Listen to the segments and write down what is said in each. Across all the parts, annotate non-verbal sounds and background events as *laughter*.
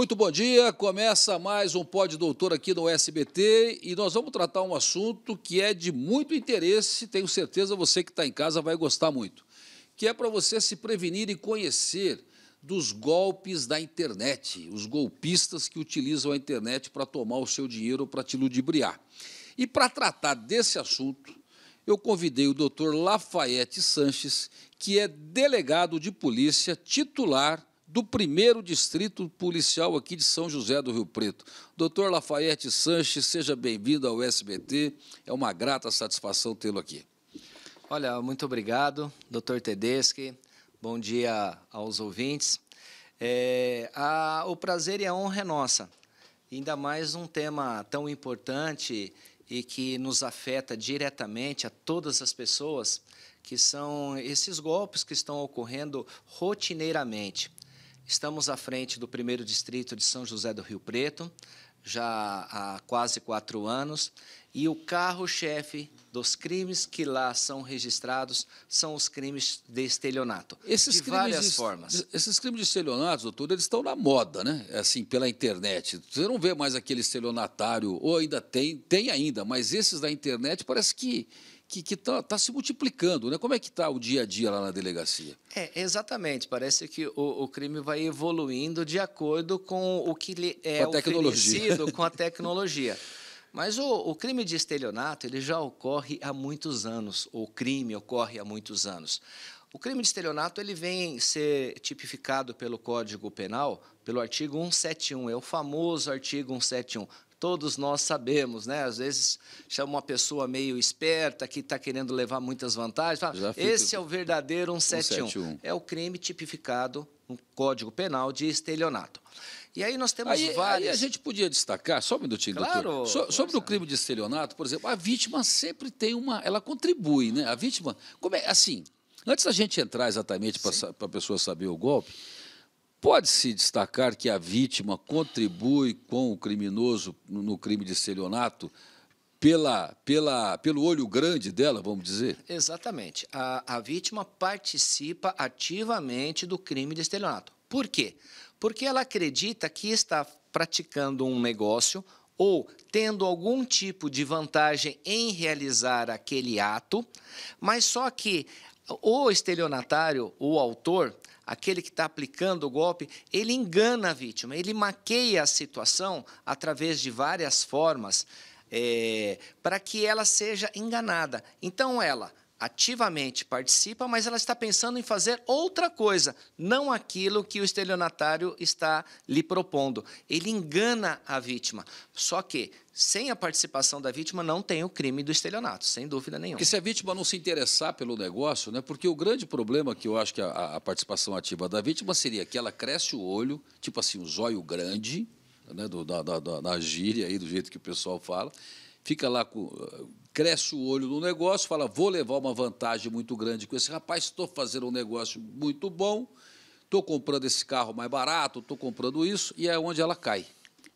Muito bom dia. Começa mais um Pode, Doutor aqui no SBT e nós vamos tratar um assunto que é de muito interesse. Tenho certeza você que está em casa vai gostar muito. Que é para você se prevenir e conhecer dos golpes da internet, os golpistas que utilizam a internet para tomar o seu dinheiro para te ludibriar. E para tratar desse assunto, eu convidei o doutor Lafayette Sanches, que é delegado de polícia titular do primeiro distrito policial aqui de São José do Rio Preto. Doutor Lafayette Sanches, seja bem-vindo ao SBT. É uma grata satisfação tê-lo aqui. Olha, muito obrigado, doutor Tedeschi. Bom dia aos ouvintes. É, a, o prazer e a honra é nossa. Ainda mais um tema tão importante e que nos afeta diretamente a todas as pessoas, que são esses golpes que estão ocorrendo rotineiramente. Estamos à frente do primeiro distrito de São José do Rio Preto, já há quase quatro anos, e o carro-chefe dos crimes que lá são registrados são os crimes de estelionato, esses de várias de, formas. Esses crimes de estelionato, doutor, eles estão na moda, né? É assim, pela internet. Você não vê mais aquele estelionatário, ou ainda tem, tem ainda, mas esses da internet parece que que está tá se multiplicando. Né? Como é que está o dia a dia lá na delegacia? É, exatamente. Parece que o, o crime vai evoluindo de acordo com o que lhe é com oferecido com a *laughs* tecnologia. Mas o, o, crime de estelionato ele já ocorre há muitos anos. O crime ocorre há muitos anos. O crime de estelionato ele vem ser tipificado pelo Código Penal pelo artigo 171. É o famoso artigo 171 todos nós sabemos, né? Às vezes chama uma pessoa meio esperta que está querendo levar muitas vantagens. Fala, Esse é o verdadeiro 171. 171. É o crime tipificado no Código Penal de estelionato. E aí nós temos aí, várias. Aí a gente podia destacar, só um minutinho, claro, doutor. So, sobre o crime de estelionato, por exemplo, a vítima sempre tem uma. Ela contribui, né? A vítima. Como é assim? Antes da gente entrar exatamente para a pessoa saber o golpe, Pode-se destacar que a vítima contribui com o criminoso no crime de estelionato pela, pela, pelo olho grande dela, vamos dizer? Exatamente. A, a vítima participa ativamente do crime de estelionato. Por quê? Porque ela acredita que está praticando um negócio ou tendo algum tipo de vantagem em realizar aquele ato, mas só que o estelionatário, o autor, aquele que está aplicando o golpe, ele engana a vítima, ele maqueia a situação através de várias formas é, para que ela seja enganada. Então, ela ativamente participa, mas ela está pensando em fazer outra coisa, não aquilo que o estelionatário está lhe propondo. Ele engana a vítima. Só que, sem a participação da vítima, não tem o crime do estelionato, sem dúvida nenhuma. Porque se a vítima não se interessar pelo negócio, né, porque o grande problema que eu acho que a, a participação ativa da vítima seria que ela cresce o olho, tipo assim, o zóio grande, né, do, da, da, da, da gíria aí, do jeito que o pessoal fala, fica lá com, eh, cresce o olho no negócio, fala: vou levar uma vantagem muito grande com esse rapaz, estou fazendo um negócio muito bom, estou comprando esse carro mais barato, estou comprando isso, e é onde ela cai.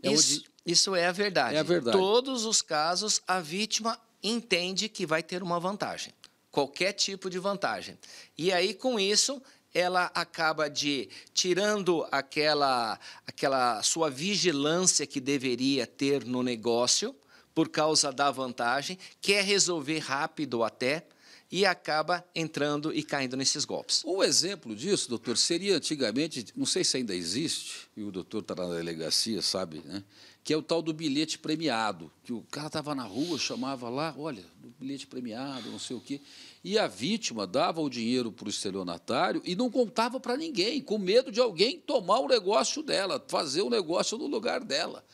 É isso, onde... isso é a verdade. É a verdade. Em todos os casos, a vítima entende que vai ter uma vantagem, qualquer tipo de vantagem. E aí, com isso, ela acaba de tirando aquela aquela sua vigilância que deveria ter no negócio por causa da vantagem, quer resolver rápido até e acaba entrando e caindo nesses golpes. Um exemplo disso, doutor, seria antigamente, não sei se ainda existe, e o doutor está na delegacia, sabe, né? que é o tal do bilhete premiado, que o cara estava na rua, chamava lá, olha, bilhete premiado, não sei o quê, e a vítima dava o dinheiro para o estelionatário e não contava para ninguém, com medo de alguém tomar o negócio dela, fazer o negócio no lugar dela.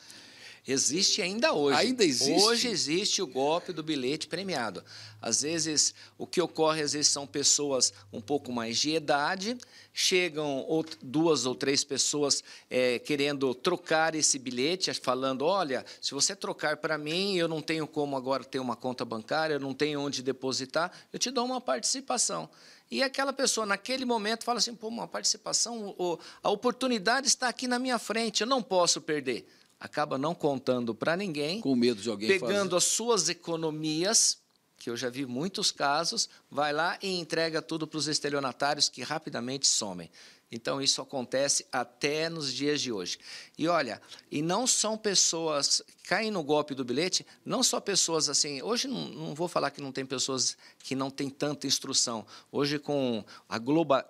Existe ainda hoje. Ainda existe? Hoje existe o golpe do bilhete premiado. Às vezes, o que ocorre, às vezes, são pessoas um pouco mais de idade, chegam duas ou três pessoas é, querendo trocar esse bilhete, eh, falando, olha, se você trocar para mim, eu não tenho como agora ter uma conta bancária, eu não tenho onde depositar, eu te dou uma participação. E aquela pessoa, naquele momento, fala assim: pô, uma participação, a oportunidade está aqui na minha frente, eu não posso perder acaba não contando para ninguém. Com medo de alguém Pegando fazer. as suas economias, que eu já vi muitos casos, vai lá e entrega tudo para os estelionatários que rapidamente somem. Então isso acontece até nos dias de hoje. E olha, e não são pessoas caem no golpe do bilhete, não só pessoas assim. Hoje não, não vou falar que não tem pessoas que não têm tanta instrução. Hoje com a globa,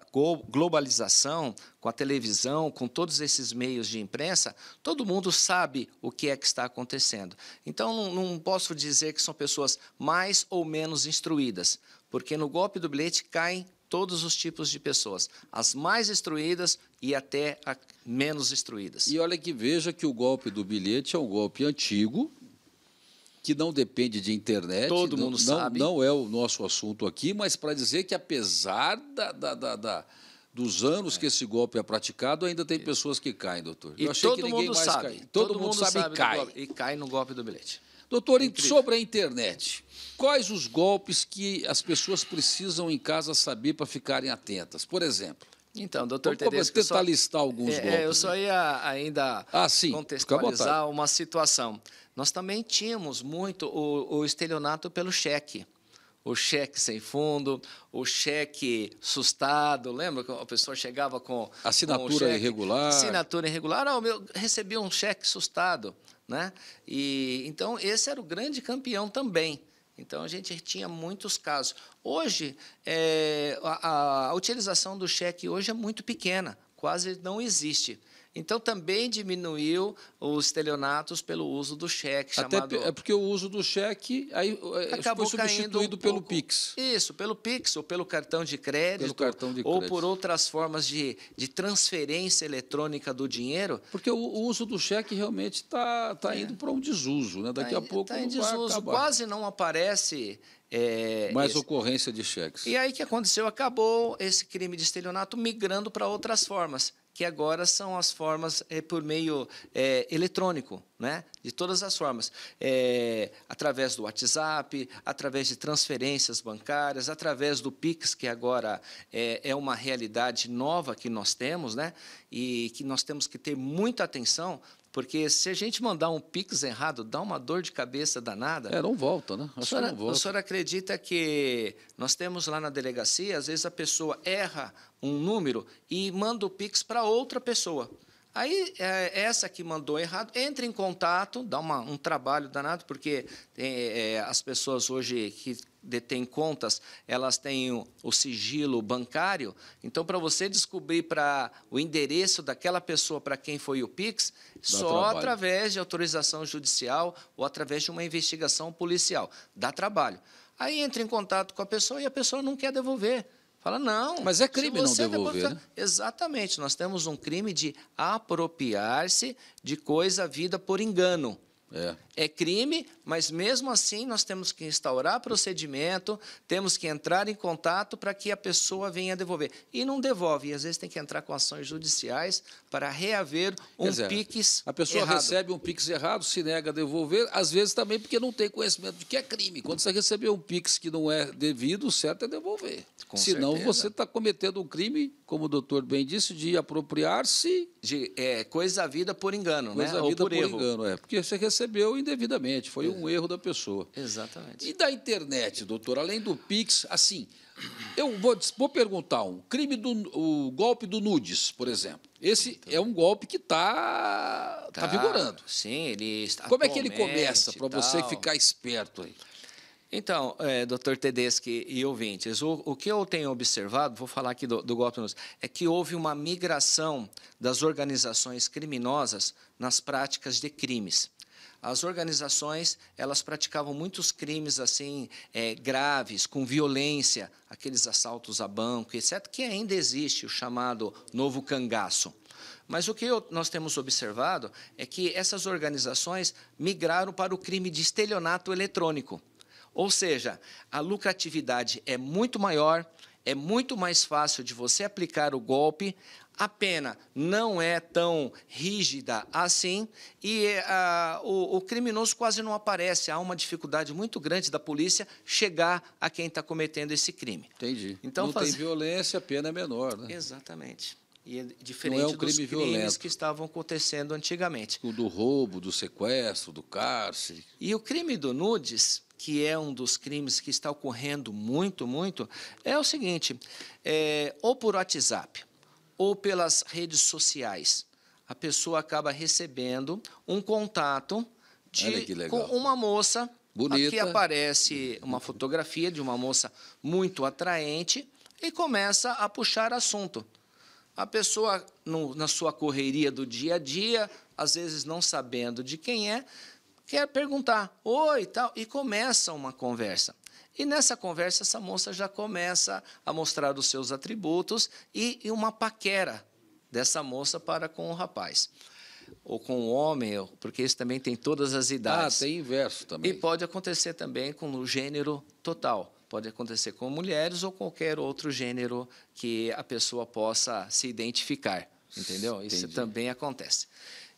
globalização, com a televisão, com todos esses meios de imprensa, todo mundo sabe o que é que está acontecendo. Então, não, não, posso dizer que são pessoas mais ou menos instruídas, porque no golpe do bilhete caem todos os tipos de pessoas, as mais instruídas e até menos instruídas. E olha que veja que o golpe do bilhete é um golpe antigo, que não depende de internet. Todo não, mundo sabe. Não é o nosso assunto aqui, mas para dizer que apesar da, da, da, da dos anos é. que esse golpe é praticado, ainda tem pessoas que caem, doutor. E Eu achei todo que ninguém mundo mais sabe. Todo, todo mundo, mundo, sabe, e cai. E cai no golpe do bilhete. Doutor, sobre a internet, quais os golpes que as pessoas precisam em casa saber para ficarem atentas? Por exemplo. Então, doutor Tedesco... Vamos tentar só, listar alguns é, é golpes. Eu só né? ia ainda ah, sim, contextualizar uma situação. Nós também tínhamos muito o, o estelionato pelo cheque o cheque sem fundo, o cheque sustado, lembra que a pessoa chegava com assinatura com irregular. Assinatura irregular, ah, meu, recebi um cheque sustado. Né? E, então, esse era o grande campeão também. Então, a gente tinha muitos casos. Hoje, é, a, a, utilização do cheque hoje é muito pequena, quase não existe. Então também diminuiu os estelionatos pelo uso do cheque. Até é porque o uso do cheque aí eh, acabou foi substituído um pelo Pix. Isso, pelo Pix ou pelo cartão de crédito, cartão de crédito. ou por outras formas de, de transferência eletrônica do dinheiro. Porque o, o uso do cheque realmente está tá é. indo para um desuso, né? Daqui tá, a pouco tá em desuso, quase não aparece é, Mais esse. ocorrência de cheques. E aí o que aconteceu? Acabou esse crime de estelionato migrando para outras formas que agora são as formas é, por meio é, eletrônico, né? de todas as formas, é, através do WhatsApp, através de transferências bancárias, através do Pix, que agora é, é uma realidade nova que nós temos, né? e que nós temos que ter muita atenção porque se a gente mandar um pix errado, dá uma dor de cabeça danada. É, não volta, né? a senhora, volta. A senhora acredita que nós temos lá na delegacia, às vezes a pessoa erra um número e manda o pix para outra pessoa. Aí, é, é essa que mandou errado, entra em contato, dá uma, um trabalho danado, porque é, é as pessoas hoje que detêm contas, elas têm o, o sigilo bancário. Então, para você descobrir para o endereço daquela pessoa para quem foi o Pix, Dá só trabalho. através de autorização judicial ou através de uma investigação policial. Dá trabalho. Aí entra em contato com a pessoa e a pessoa não quer devolver. Fala, não. Mas é crime não devolver. Né? Exatamente. Nós temos um crime de apropriar-se de coisa vida por engano. É. é. crime, mas mesmo assim nós temos que instaurar procedimento, temos que entrar em contato para que a pessoa venha devolver. E não devolve, e às vezes tem que entrar com ações judiciais para reaver um dizer, PIX. A pessoa errado. recebe um PIX errado, se nega a devolver, às vezes também porque não tem conhecimento de que é crime. Quando você recebeu um PIX que não é devido, o certo é devolver. Com Senão certeza. você está cometendo um crime, como o doutor bem disse, de apropriar-se de é, coisa à vida por engano, coisa né? Ou por, por erro. engano, é. Porque você recebeu indevidamente, foi é. um erro da pessoa. Exatamente. E da internet, doutor, além do Pix, assim, eu vou, vou perguntar um crime do o golpe do nudes, por exemplo. Esse então, é um golpe que está tá, tá, vigorando. Sim, ele está. Como é que ele começa para você ficar esperto aí? Então, é, doutor Tedeschi e ouvintes, o, o, que eu tenho observado, vou falar aqui do, do golpe nos, é que houve uma migração das organizações criminosas nas práticas de crimes as organizações elas praticavam muitos crimes assim é, graves, com violência, aqueles assaltos a banco, etc., que ainda existe o chamado novo cangaço. Mas o que eu, nós temos observado é que essas organizações migraram para o crime de estelionato eletrônico. Ou seja, a lucratividade é muito maior, é muito mais fácil de você aplicar o golpe, a pena não é tão rígida assim e ah, o, o, criminoso quase não aparece. Há uma dificuldade muito grande da polícia chegar a quem está cometendo esse crime. Entendi. Então, não faz... tem violência, a pena é menor. Né? Exatamente. E é diferente não é um crime dos crimes violento. que estavam acontecendo antigamente. O do roubo, do sequestro, do cárcere. E o crime do nudes que é um dos crimes que está ocorrendo muito, muito, é o seguinte: é, ou por WhatsApp ou pelas redes sociais, a pessoa acaba recebendo um contato de, com uma moça. Bonita. Aqui aparece uma fotografia de uma moça muito atraente e começa a puxar assunto. A pessoa, no, na sua correria do dia a dia, às vezes não sabendo de quem é, quer perguntar, oi, tal, e começa uma conversa. E nessa conversa, essa moça já começa a mostrar os seus atributos e, e uma paquera dessa moça para com o rapaz. Ou com o homem, porque isso também tem todas as ah, idades. Ah, tem inverso também. E pode acontecer também com o gênero total. Pode acontecer com mulheres ou qualquer outro gênero que a pessoa possa se identificar. Entendeu? Isso também acontece.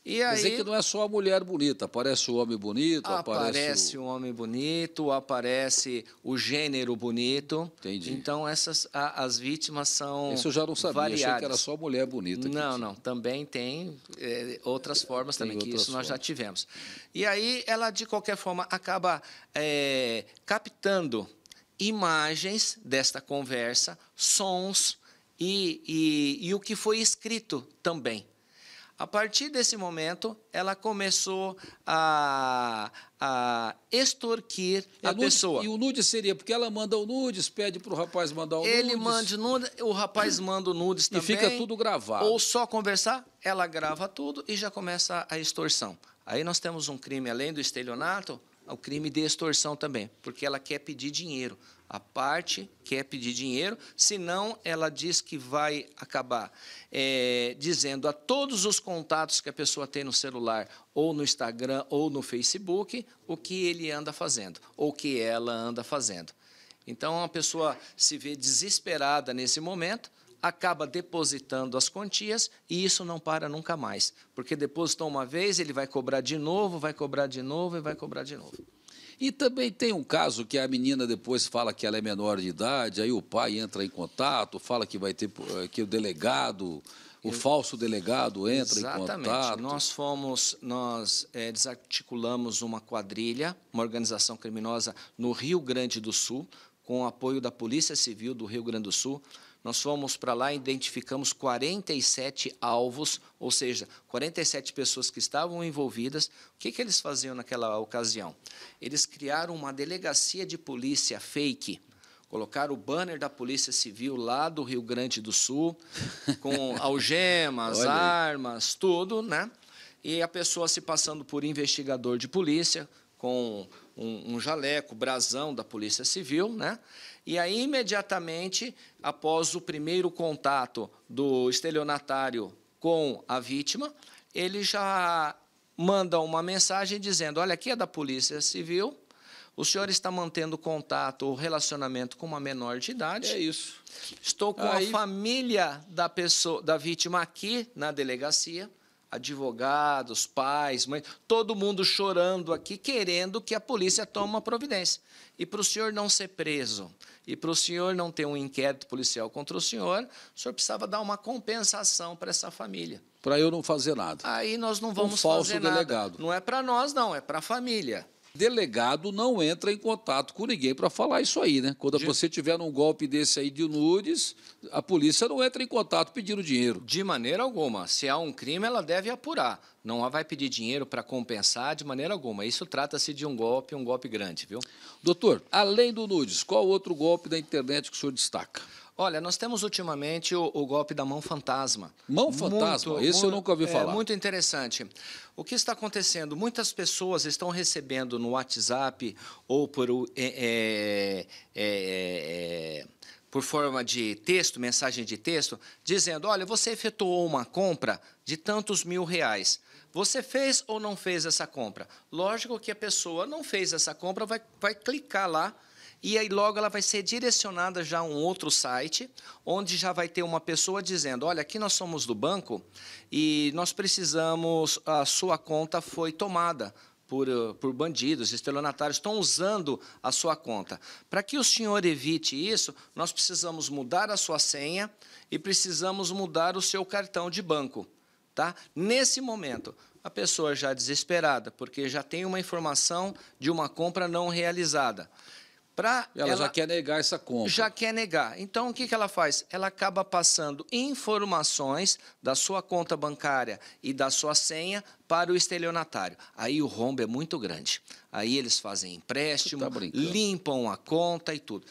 E aí, Quer dizer que não é só a mulher bonita, aparece o homem bonito, aparece. Ah, aparece o, o homem bonito, aparece o gênero bonito. Entendi. Então essas a, as vítimas são. Isso eu já não sabia, variadas. achei que era só mulher bonita. Não, não, também tem é, outras formas tem também, outras que isso formas. nós já tivemos. E aí ela, de qualquer forma, acaba é, captando imagens desta conversa, sons e, e, e o que foi escrito também. A partir desse momento, ela começou a, a extorquir e a, nude, pessoa. E o nude seria, porque ela manda o nudes, pede para o rapaz mandar o Ele nudes. Ele manda nudes, o rapaz manda o nudes também. E fica tudo gravado. Ou só conversar, ela grava tudo e já começa a extorsão. Aí nós temos um crime, além do estelionato, é o crime de extorsão também, porque ela quer pedir dinheiro. A parte quer é pedir dinheiro, senão ela diz que vai acabar é, dizendo a todos os contatos que a pessoa tem no celular, ou no Instagram, ou no Facebook, o que ele anda fazendo, ou que ela anda fazendo. Então a pessoa se vê desesperada nesse momento, acaba depositando as quantias e isso não para nunca mais. Porque depositou uma vez, ele vai cobrar de novo, vai cobrar de novo e vai cobrar de novo. E também tem um caso que a menina depois fala que ela é menor de idade, aí o pai entra em contato, fala que vai ter eh, que o delegado, o Eu... falso delegado entra Exatamente. em contato. Nós fomos, nós é, desarticulamos uma quadrilha, uma organização criminosa no Rio Grande do Sul, com o apoio da Polícia Civil do Rio Grande do Sul. Nós fomos para lá e identificamos 47 alvos, ou seja, 47 pessoas que estavam envolvidas. O que, que eles faziam naquela ocasião? Eles criaram uma delegacia de polícia fake colocaram o banner da Polícia Civil lá do Rio Grande do Sul, *laughs* com algemas, armas, tudo, né? E a pessoa se passando por investigador de polícia, com um, um jaleco, brasão da Polícia Civil, né? E aí, imediatamente, após o primeiro contato do estelionatário com a vítima, ele já manda uma mensagem dizendo: Olha, aqui é da Polícia Civil, o senhor está mantendo contato ou relacionamento com uma menor de idade. É isso. Estou com Aí... a família da, pessoa, da vítima aqui na delegacia advogados, pais, mães, todo mundo chorando aqui, querendo que a polícia tome uma providência. E para o senhor não ser preso, e para o senhor não ter um inquérito policial contra o senhor, o senhor precisava dar uma compensação para essa família. Para eu não fazer nada. Aí nós não vamos um falso fazer delegado. nada. Não é para nós, não, é para a família. Delegado não entra em contato com ninguém para falar isso aí, né? Quando de... você tiver num golpe desse aí de nudes, a polícia não entra em contato pedindo dinheiro. De maneira alguma. Se há um crime, ela deve apurar. Não vai pedir dinheiro para compensar de maneira alguma. Isso trata-se de um golpe, um golpe grande, viu? Doutor, além do nudes, qual outro golpe da internet que o senhor destaca? Olha, nós temos ultimamente o, o golpe da mão fantasma. Mão fantasma? Muito, eu nunca ouvi é, falar. É muito interessante. O que está acontecendo? Muitas pessoas estão recebendo no WhatsApp ou por, é é, é, é, por forma de texto, mensagem de texto, dizendo: olha, você efetuou uma compra de tantos mil reais. Você fez ou não fez essa compra? Lógico que a pessoa não fez essa compra, vai, vai clicar lá e aí logo ela vai ser direcionada já a um outro site, onde já vai ter uma pessoa dizendo: "Olha, aqui nós somos do banco e nós precisamos a sua conta foi tomada por, eh, por, bandidos, estelionatários, estão usando a sua conta. Para que o senhor evite isso, nós precisamos mudar a sua senha e precisamos mudar o seu cartão de banco. Tá? Nesse momento, a pessoa já é desesperada, porque já tem uma informação de uma compra não realizada. Pra ela, ela, já quer negar essa compra. Já quer negar. Então, o que, que ela faz? Ela acaba passando informações da sua conta bancária e da sua senha para o estelionatário. Aí o rombo é muito grande. Aí eles fazem empréstimo, tá limpam a conta e tudo.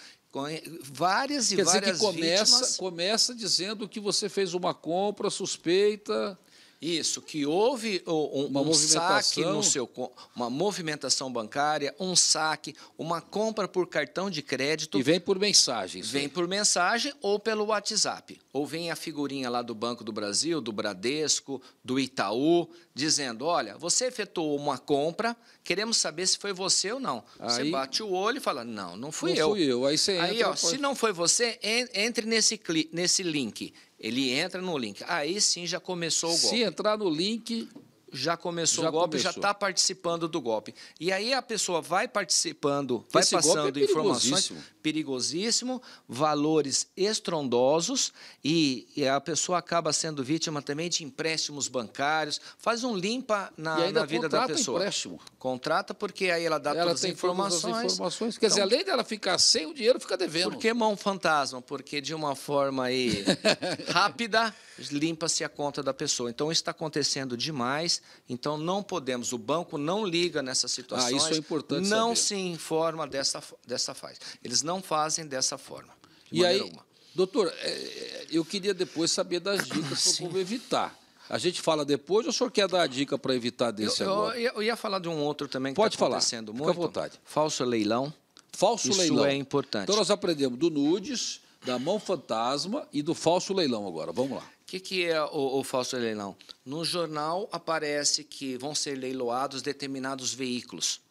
Eh, várias e quer várias vezes que começa, vítimas... começa dizendo que você fez uma compra suspeita... Isso, que houve um, uma um saque no seu uma movimentação bancária, um saque, uma compra por cartão de crédito. E vem por mensagens. Vem por mensagem ou pelo WhatsApp. Ou vem a figurinha lá do Banco do Brasil, do Bradesco, do Itaú, dizendo: olha, você efetuou uma compra, queremos saber se foi você ou não. Aí, você bate o olho e fala: não, não fui não eu. Não fui eu. Aí você Aí, entra, ó, se não foi você, entre nesse, nesse link ele entra no link. Aí sim já começou o golpe. Se entrar no link, já começou já o golpe, começou. já está participando do golpe. E aí a pessoa vai participando, vai Esse é passando é informações perigosíssimo, valores estrondosos e, e, a pessoa acaba sendo vítima também de empréstimos bancários. Faz um limpa na, na vida da pessoa. Empréstimo. Contrata porque aí ela dá ela todas, tem as informações. todas as informações. Quer então, dizer, além dela ficar sem o dinheiro, fica devendo. Por que mão fantasma? Porque de uma forma aí *laughs* rápida limpa-se a conta da pessoa. Então isso está acontecendo demais. Então não podemos, o banco não liga nessas situações. Ah, isso é importante. Não saber. se informa dessa, dessa faz. Eles não fazem dessa forma. De e aí, alguma. doutor, é, é, eu queria depois saber das *coughs* dicas para evitar. A gente fala depois ou o senhor quer dar a dica para evitar desse eu, agora? Eu, eu, ia falar de um outro também que Pode tá acontecendo falar. muito. à vontade. Falso leilão. Falso Isso leilão. Isso é importante. Então nós aprendemos do nudes, da mão fantasma e do falso leilão agora. Vamos lá que, que é o, o falso leilão? No jornal aparece que vão ser leiloados determinados veículos.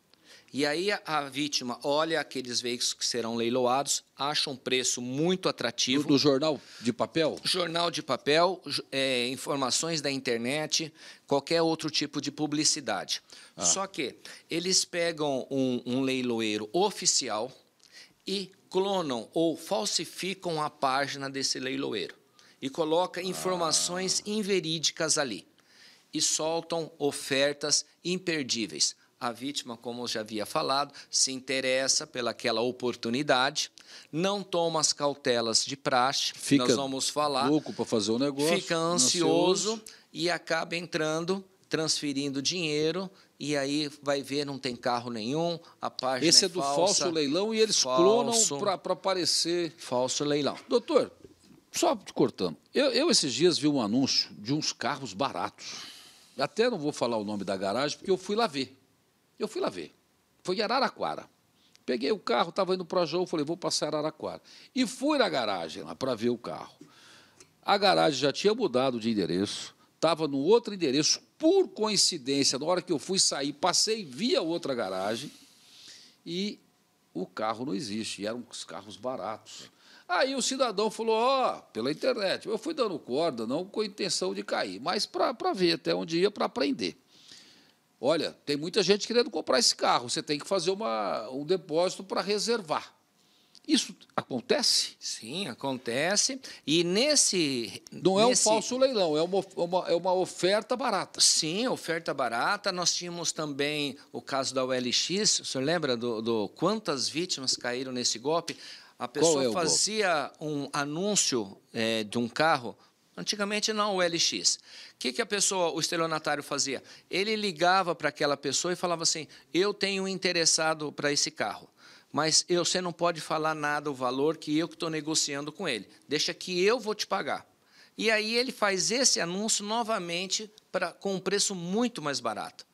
E aí a, a vítima olha aqueles veículos que serão leiloados, acha um preço muito atrativo. Do, do jornal de papel? Jornal de papel, é, informações da internet, qualquer outro tipo de publicidade. Ah. Só que eles pegam um, um leiloeiro oficial e clonam ou falsificam a página desse leiloeiro e coloca informações inverídicas ali e soltam ofertas imperdíveis. A vítima, como eu já havia falado, se interessa pelaquela oportunidade, não toma as cautelas de praxe, fica nós vamos falar. louco para fazer o negócio. Fica ansioso, ansioso e acaba entrando, transferindo dinheiro e aí vai ver, não tem carro nenhum, a página Esse é, é do falsa, falso leilão e eles falso, clonam para aparecer. Falso leilão. Doutor, só te cortando. Eu, eu, esses dias vi um anúncio de uns carros baratos. Até não vou falar o nome da garagem, porque eu fui lá ver. Eu fui lá ver. Foi em Araraquara. Peguei o carro, estava indo para João, falei, vou passar Araraquara. E fui na garagem lá para ver o carro. A garagem já tinha mudado de endereço, estava no outro endereço, por coincidência, na hora que eu fui sair, passei via outra garagem e o carro não existe. E eram os carros baratos. Aí o cidadão falou, ó, oh, pela internet. Eu fui dando corda, não com a intenção de cair, mas para ver até onde ia para aprender. Olha, tem muita gente querendo comprar esse carro, você tem que fazer uma, um depósito para reservar. Isso acontece? Sim, acontece. E nesse. Não é um falso leilão, é uma, é uma, é uma oferta barata. Sim, oferta barata. Nós tínhamos também o caso da OLX. O senhor lembra do, do quantas vítimas caíram nesse golpe? A pessoa é fazia golpe? um anúncio é, de um carro, antigamente não o LX. O que, que a pessoa, o estelionatário fazia? Ele ligava para aquela pessoa e falava assim: eu tenho um interessado para esse carro mas eu, você não pode falar nada o valor que eu que estou negociando com ele. Deixa que eu vou te pagar. E aí ele faz esse anúncio novamente pra, com um preço muito mais barato.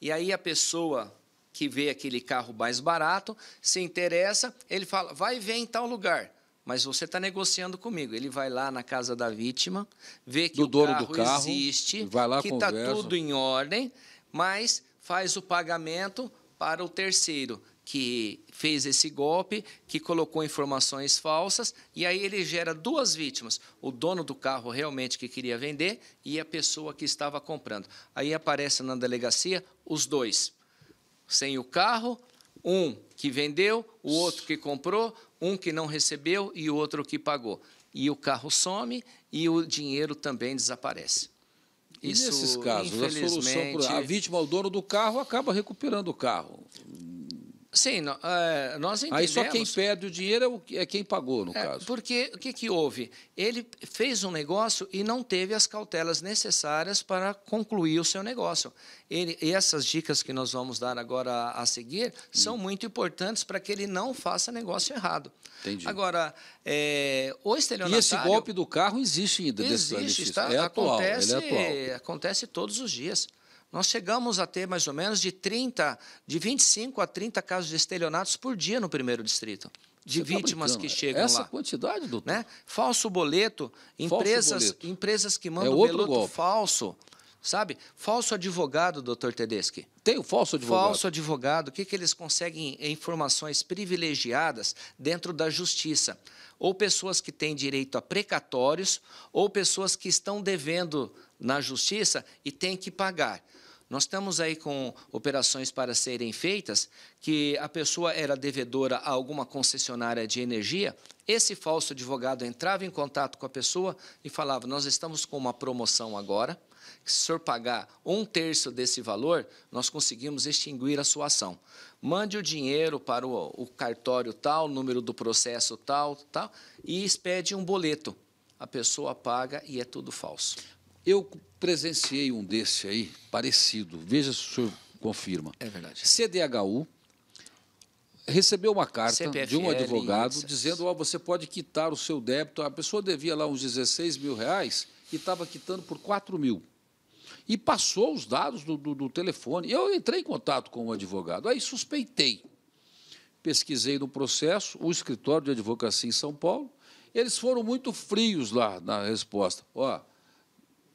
E aí a pessoa que vê aquele carro mais barato, se interessa, ele fala, vai ver em tal lugar. Mas você está negociando comigo. Ele vai lá na casa da vítima, vê que do o dono carro, do carro existe, vai lá, que está tudo em ordem, mas faz o pagamento para o terceiro que fez esse golpe, que colocou informações falsas, e aí ele gera duas vítimas: o dono do carro realmente que queria vender e a pessoa que estava comprando. Aí aparece na delegacia os dois sem o carro, um que vendeu, o outro que comprou, um que não recebeu e o outro que pagou. E o carro some e o dinheiro também desaparece. Isso, e nesses casos, a solução a vítima, o dono do carro, acaba recuperando o carro. Sim, no, é, nós entendemos. Aí só quem perde o dinheiro é, o, é quem pagou, no é, caso. Porque o que, que houve? Ele fez um negócio e não teve as cautelas necessárias para concluir o seu negócio. Ele, e essas dicas que nós vamos dar agora a, a seguir hum. são muito importantes para que ele não faça negócio errado. Entendi. Agora, é, o estelionatário... E esse golpe do carro existe ainda. Existe, está, é é acontece, atual, é atual. acontece todos os dias. Nós chegamos a ter mais ou menos de 30, de 25 a 30 casos de estelionatos por dia no primeiro distrito de tá vítimas que chegam Essa lá. Essa quantidade, doutor. Né? Falso boleto, empresas, falso boleto. empresas que é mandam é boleto golpe. falso. Sabe? Falso advogado, doutor Tedeschi. Tem o falso advogado. Falso advogado. O que, que eles conseguem informações privilegiadas dentro da justiça? ou pessoas que têm direito a precatórios, ou pessoas que estão devendo na justiça e têm que pagar. Nós estamos aí com operações para serem feitas que a pessoa era devedora a alguma concessionária de energia. Esse falso advogado entrava em contato com a pessoa e falava: Nós estamos com uma promoção agora que se o senhor pagar um terço desse valor, nós conseguimos extinguir a sua ação. Mande o dinheiro para o, o cartório tal, número do processo tal, tal, e expede um boleto. A pessoa paga e é tudo falso. Eu presenciei um desse aí, parecido. Veja se o senhor confirma. É verdade. CDHU, recebeu uma carta CPFL, de um advogado dizendo: oh, você pode quitar o seu débito. A pessoa devia lá uns 16 mil reais e estava quitando por 4 mil e passou os dados do, do, do telefone. Eu entrei em contato com o advogado, aí suspeitei. Pesquisei no processo, o escritório de advocacia em São Paulo, eles foram muito frios lá na resposta. Ó,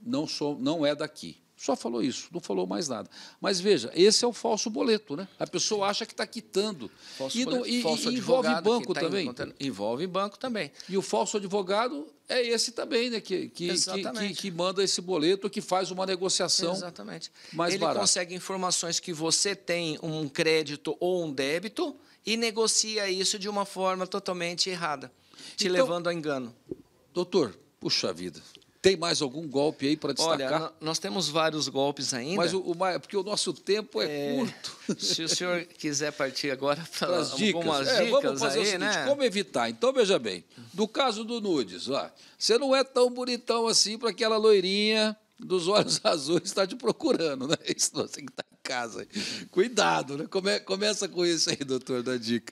não, sou, não é daqui. Só falou isso, não falou mais nada. Mas veja, esse é o falso boleto, né? A pessoa acha que está quitando. Falso e, boleto, e, e envolve banco tá também. Envolve banco também. E o falso advogado é esse também, né? Que, que, que, que, manda esse boleto, que faz uma negociação. Exatamente. Mais Ele consegue informações que você tem um crédito ou um débito e negocia isso de uma forma totalmente errada, te então, levando a engano. Doutor, puxa vida, tem mais algum golpe aí para destacar? Olha, nós temos vários golpes ainda. Mas o, o porque o nosso tempo é, é, curto. Se o senhor quiser partir agora *laughs* para as dicas, algumas é, dicas vamos fazer aí, o seguinte, né? como evitar. Então veja bem, do caso do nudes, ó, você não é tão bonitão assim para aquela loirinha dos olhos *laughs* azuis estar tá te procurando, né? Isso você que está casa. Cuidado, né? Come, começa com isso aí, doutor, da dica.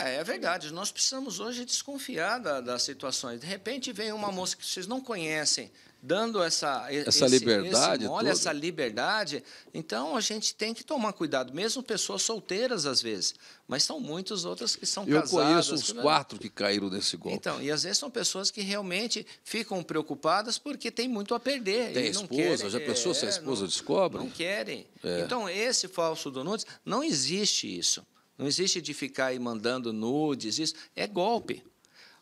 É, é verdade. Nós precisamos hoje desconfiar da, das situações. De repente vem uma moça que vocês não conhecem, dando essa, essa esse, liberdade. Esse, olha, essa liberdade. Então a gente tem que tomar cuidado, mesmo pessoas solteiras às vezes. Mas são muitas outras que são Eu casadas. Eu conheço os que... É quatro que caíram nesse golpe. Então, e às vezes são pessoas que realmente ficam preocupadas porque tem muito a perder. Tem esposa, querem, já pensou é, se a é, esposa não, descobre? Não querem. É. Então, esse falso do nudes, não existe isso. Não existe de ficar aí mandando nudes, isso. É golpe.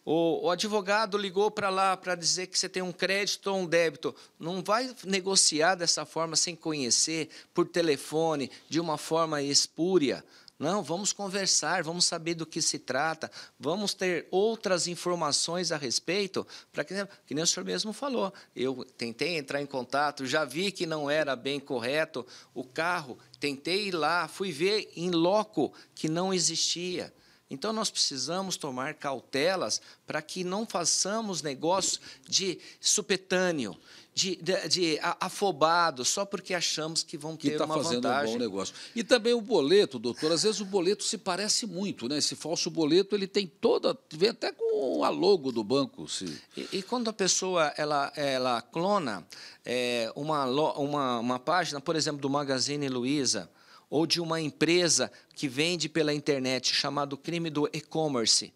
O, o advogado ligou para lá para dizer que você tem um crédito ou um débito. Não vai negociar dessa forma sem conhecer, por telefone, de uma forma espúria. Não, vamos conversar, vamos saber do que se trata, vamos ter outras informações a respeito, para que, que nem o senhor mesmo falou. Eu tentei entrar em contato, já vi que não era bem correto o carro, tentei ir lá, fui ver em loco que não existia. Então, nós precisamos tomar cautelas para que não façamos negócio de supetâneo, de, de, de afobado, só porque achamos que vão ter que tá uma fazendo vantagem. Um bom negócio. E também o boleto, doutor. Às vezes o boleto se parece muito, né? Esse falso boleto ele tem toda, vem até com a logo do banco. Se... E, e quando a pessoa ela, ela clona é, uma, uma, uma página, por exemplo, do Magazine Luiza ou de uma empresa que vende pela internet, chamado crime do e-commerce.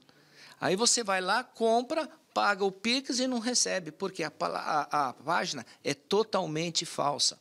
Aí você vai lá, compra, paga o Pix e não recebe, porque a, a, a página é totalmente falsa.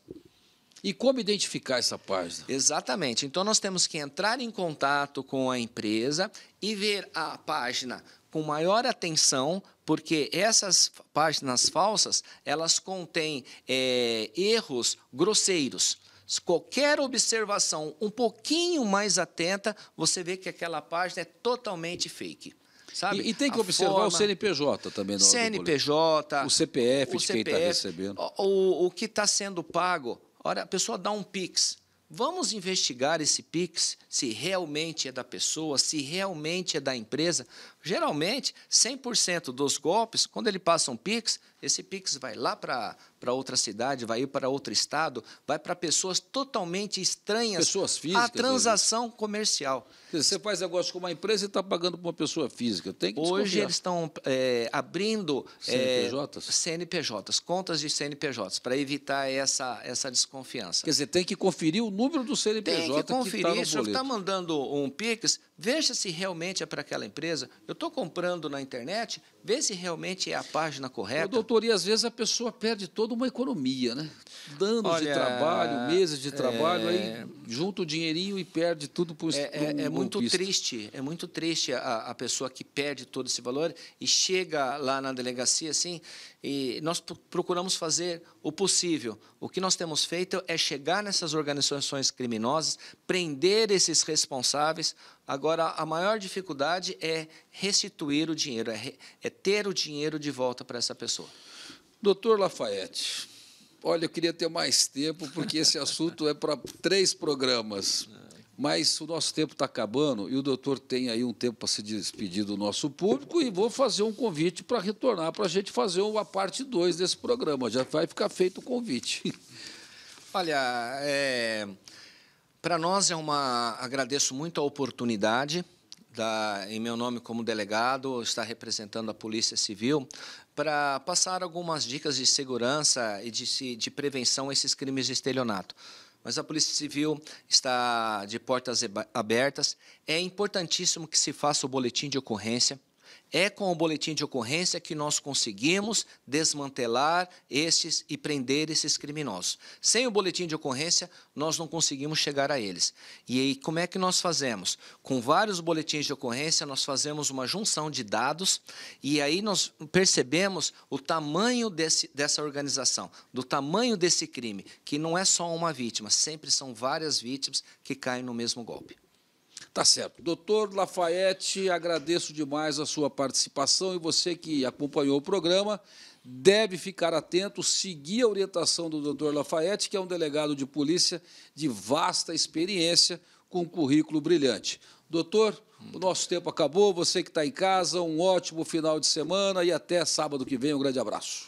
E como identificar essa página? Exatamente. Então nós temos que entrar em contato com a empresa e ver a página com maior atenção, porque essas páginas falsas elas contêm é, erros grosseiros qualquer observação um pouquinho mais atenta, você vê que aquela página é totalmente fake. Sabe? E, e tem que a observar forma... o CNPJ também. Na CNPJ. O CPF o de CPF, quem está recebendo. O, o que está sendo pago. Olha, a pessoa dá um PIX. Vamos investigar esse PIX, se realmente é da pessoa, se realmente é da empresa, Geralmente, 100% dos golpes, quando ele passa um Pix, esse Pix vai lá para outra cidade, vai ir para outro estado, vai para pessoas totalmente estranhas pessoas físicas, à né? transação comercial. Dizer, você faz negócio com uma empresa e está pagando para uma pessoa física. Tem que Hoje desconfiar. eles estão é, abrindo CNPJs? É, CNPJs, contas de CNPJs, para evitar essa, essa desconfiança. Quer dizer, tem que conferir o número do CNPJ tem que tá conferir, está no boleto. Se está mandando um Pix, veja se realmente é para aquela empresa. Eu eu estou comprando na internet Vê se realmente é a página correta. Doutor, e às vezes a pessoa perde toda uma economia, né? Danos Olha, de trabalho, meses de é, trabalho, é... aí junta o dinheirinho e perde tudo por É, é, é muito triste, é muito triste a, a pessoa que perde todo esse valor e chega lá na delegacia assim, e nós procuramos fazer o possível. O que nós temos feito é chegar nessas organizações criminosas, prender esses responsáveis. Agora, a maior dificuldade é restituir o dinheiro, é, é ter o dinheiro de volta para essa pessoa. Doutor Lafayette, olha, eu queria ter mais tempo, porque esse *laughs* assunto é para três programas. Mas o nosso tempo está acabando e o doutor tem aí um tempo para se despedir do nosso público e vou fazer um convite para retornar para a gente fazer uma parte 2 desse programa. Já vai ficar feito o convite. *laughs* Olha, é, para nós é uma. Agradeço muito a oportunidade da, em meu nome como delegado, está representando a Polícia Civil, para passar algumas dicas de segurança e de, de prevenção a esses crimes de estelionato mas a Polícia Civil está de portas abertas. É importantíssimo que se faça o boletim de ocorrência. É com o boletim de ocorrência que nós conseguimos desmantelar esses e prender esses criminosos. Sem o boletim de ocorrência, nós não conseguimos chegar a eles. E aí, como é que nós fazemos? Com vários boletins de ocorrência, nós fazemos uma junção de dados e aí nós percebemos o tamanho desse, dessa organização, do tamanho desse crime, que não é só uma vítima, sempre são várias vítimas que caem no mesmo golpe. Tá certo. Doutor Lafayette, agradeço demais a sua participação e você que acompanhou o programa deve ficar atento, seguir a orientação do doutor Lafayette, que é um delegado de polícia de vasta experiência, com um currículo brilhante. Doutor, o nosso tempo acabou. Você que está em casa, um ótimo final de semana e até sábado que vem. Um grande abraço.